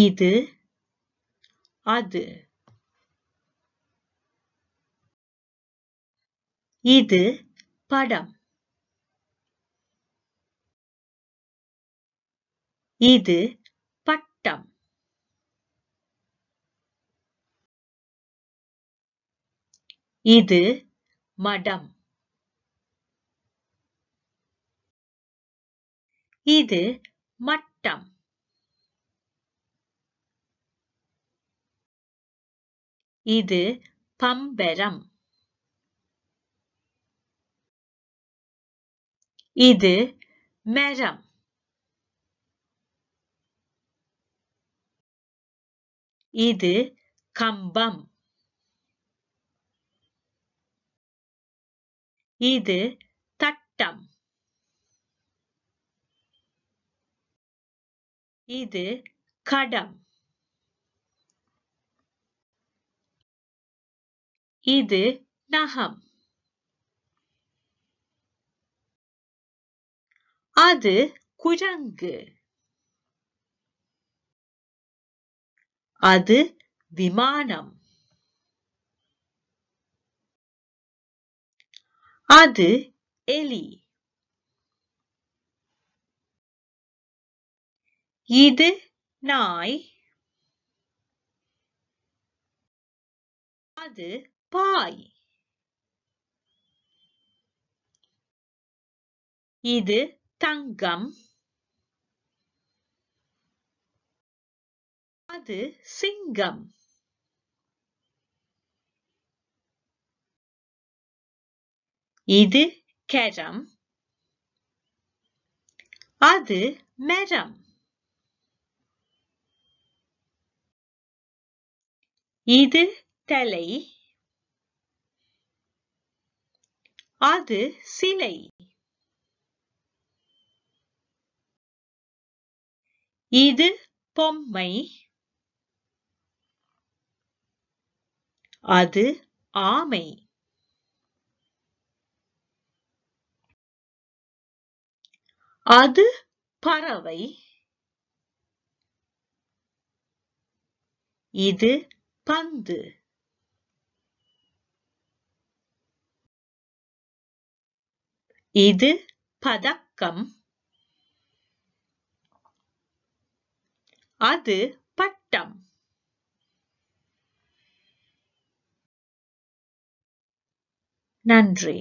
இது அது இது படம் இது பட்டம் இது மடம் இது மட்டம் இது பம்பரம் இது மரம் இது கம்பம் இது தட்டம் இது கடம் இது நகம் அது குரங்கு அது விமானம் அது எலி இது நாய் அது பாய் இது தங்கம் அது சிங்கம் இது கெரம் அது மரம் இது தலை அது சிலை இது பொம்மை அது ஆமை அது பறவை இது பந்து இது பதக்கம் அது பட்டம் நன்றி